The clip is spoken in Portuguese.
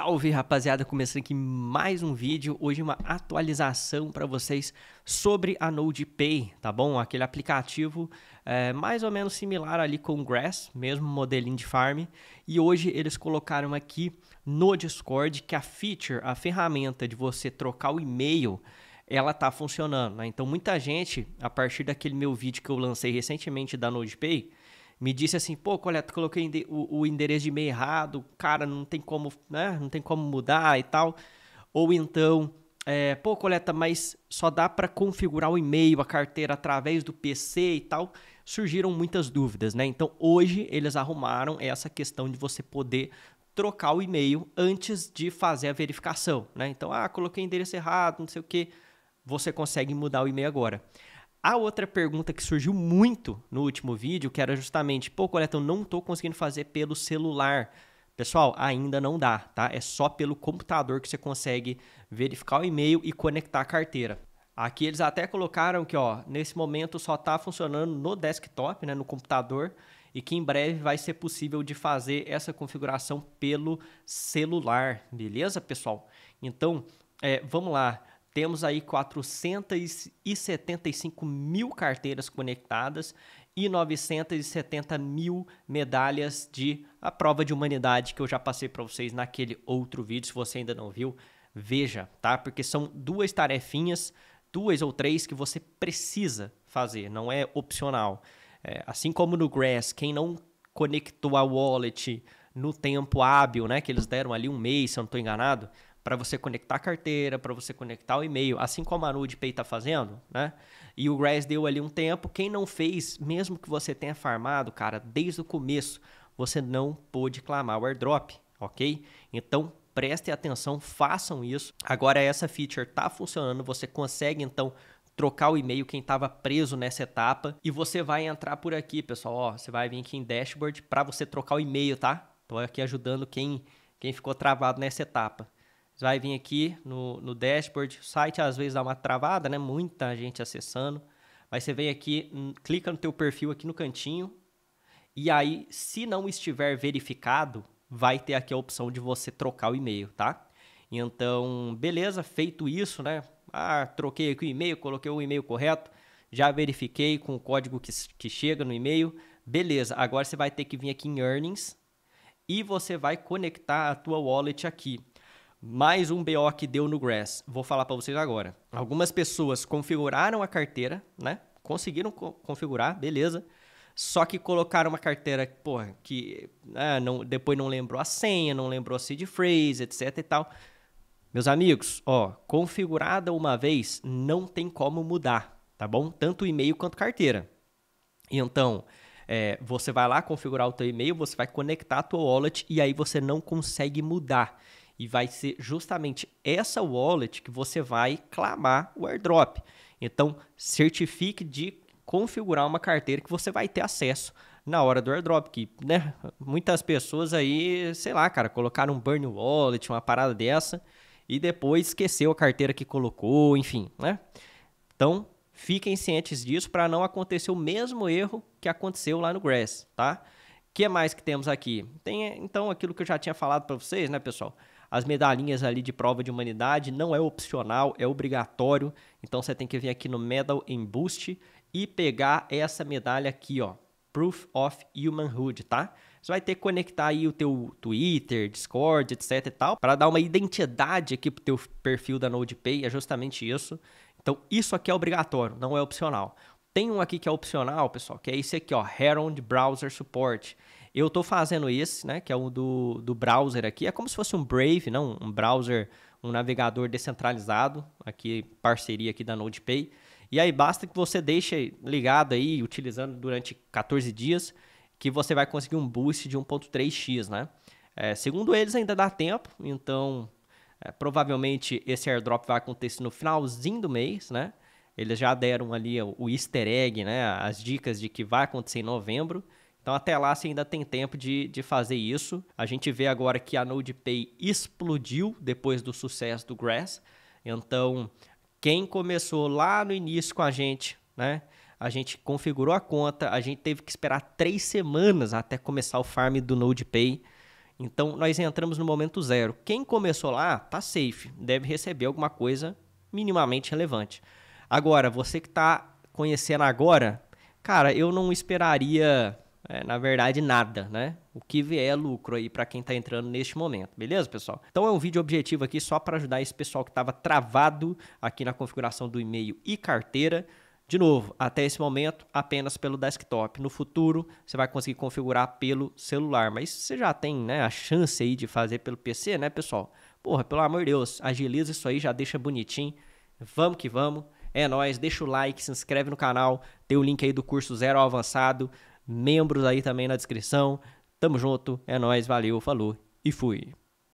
Salve rapaziada, começando aqui mais um vídeo, hoje uma atualização para vocês sobre a NodePay, tá bom? Aquele aplicativo é, mais ou menos similar ali com o Grass, mesmo modelinho de farm, e hoje eles colocaram aqui no Discord que a feature, a ferramenta de você trocar o e-mail ela tá funcionando, né? Então muita gente, a partir daquele meu vídeo que eu lancei recentemente da NodePay, me disse assim, pô, coleta coloquei o, endereço de e-mail errado, cara, não tem como, né? Não tem como mudar e tal. Ou então, é, pô, coleta, mas só dá para configurar o e-mail, a carteira através do PC e tal. Surgiram muitas dúvidas, né? Então hoje eles arrumaram essa questão de você poder trocar o e-mail antes de fazer a verificação, né? Então, ah, coloquei endereço errado, não sei o que, você consegue mudar o e-mail agora. A outra pergunta que surgiu muito no último vídeo, que era justamente, pô, Coleta, eu não estou conseguindo fazer pelo celular. Pessoal, ainda não dá, tá? É só pelo computador que você consegue verificar o e-mail e conectar a carteira. Aqui eles até colocaram que, ó, nesse momento só está funcionando no desktop, né, no computador, e que em breve vai ser possível de fazer essa configuração pelo celular, beleza, pessoal? Então, é, vamos lá. Temos aí 475 mil carteiras conectadas e 970 mil medalhas de a prova de humanidade que eu já passei para vocês naquele outro vídeo. Se você ainda não viu, veja, tá? Porque são duas tarefinhas, duas ou três que você precisa fazer, não é opcional. É, assim como no Grass, quem não conectou a wallet no tempo hábil, né? Que eles deram ali um mês, se eu não estou enganado, para você conectar a carteira, para você conectar o e-mail, assim como a de Pay está fazendo, né? E o Grass deu ali um tempo. Quem não fez, mesmo que você tenha farmado, cara, desde o começo, você não pôde clamar o airdrop, ok? Então prestem atenção, façam isso. Agora essa feature está funcionando, você consegue então trocar o e-mail quem estava preso nessa etapa e você vai entrar por aqui, pessoal. Ó, você vai vir aqui em dashboard para você trocar o e-mail, tá? Estou aqui ajudando quem quem ficou travado nessa etapa. Você vai vir aqui no, no dashboard, o site às vezes dá uma travada, né? Muita gente acessando. Mas você vem aqui, hum, clica no teu perfil aqui no cantinho. E aí, se não estiver verificado, vai ter aqui a opção de você trocar o e-mail, tá? Então, beleza, feito isso, né? Ah, troquei aqui o e-mail, coloquei o e-mail correto, já verifiquei com o código que, que chega no e-mail. Beleza, agora você vai ter que vir aqui em Earnings e você vai conectar a tua wallet aqui. Mais um BO que deu no Grass. Vou falar para vocês agora. Algumas pessoas configuraram a carteira, né? Conseguiram co configurar, beleza. Só que colocaram uma carteira, porra, que né, não, depois não lembrou a senha, não lembrou a seed phrase, etc e tal. Meus amigos, ó, configurada uma vez, não tem como mudar, tá bom? Tanto e-mail quanto carteira. Então, é, você vai lá configurar o teu e-mail, você vai conectar a tua wallet e aí você não consegue mudar. E vai ser justamente essa wallet que você vai clamar o airdrop. Então, certifique de configurar uma carteira que você vai ter acesso na hora do airdrop, que né, muitas pessoas aí, sei lá, cara, colocaram um burn wallet, uma parada dessa, e depois esqueceu a carteira que colocou, enfim, né? Então, fiquem cientes disso para não acontecer o mesmo erro que aconteceu lá no Grass, tá? O que mais que temos aqui? Tem, então, aquilo que eu já tinha falado para vocês, né, pessoal? As medalhinhas ali de prova de humanidade não é opcional, é obrigatório. Então você tem que vir aqui no Medal em Boost e pegar essa medalha aqui, ó, Proof of Humanhood, tá? Você vai ter que conectar aí o teu Twitter, Discord, etc e tal, para dar uma identidade aqui pro teu perfil da NodePay, é justamente isso. Então isso aqui é obrigatório, não é opcional. Tem um aqui que é opcional, pessoal, que é esse aqui, ó, Herald Browser Support. Eu estou fazendo esse, né, que é o do, do browser aqui. É como se fosse um Brave, não, né, um browser, um navegador descentralizado, aqui parceria aqui da NodePay. E aí basta que você deixe ligado aí, utilizando durante 14 dias, que você vai conseguir um boost de 1.3x, né? É, segundo eles, ainda dá tempo, então é, provavelmente esse airdrop vai acontecer no finalzinho do mês, né? Eles já deram ali o, o easter egg, né? As dicas de que vai acontecer em novembro. Então até lá você ainda tem tempo de, de fazer isso. A gente vê agora que a NodePay explodiu depois do sucesso do Grass. Então, quem começou lá no início com a gente, né? A gente configurou a conta, a gente teve que esperar três semanas até começar o farm do NodePay. Então, nós entramos no momento zero. Quem começou lá, tá safe, deve receber alguma coisa minimamente relevante. Agora, você que está conhecendo agora, cara, eu não esperaria é, na verdade, nada, né? O que vier é lucro aí para quem está entrando neste momento, beleza, pessoal? Então é um vídeo objetivo aqui só para ajudar esse pessoal que estava travado aqui na configuração do e-mail e carteira. De novo, até esse momento, apenas pelo desktop. No futuro, você vai conseguir configurar pelo celular, mas você já tem né, a chance aí de fazer pelo PC, né, pessoal? Porra, pelo amor de Deus, agiliza isso aí, já deixa bonitinho. Vamos que vamos. É nóis, deixa o like, se inscreve no canal, tem o link aí do curso Zero Avançado membros aí também na descrição. Tamo junto, é nós, valeu, falou e fui.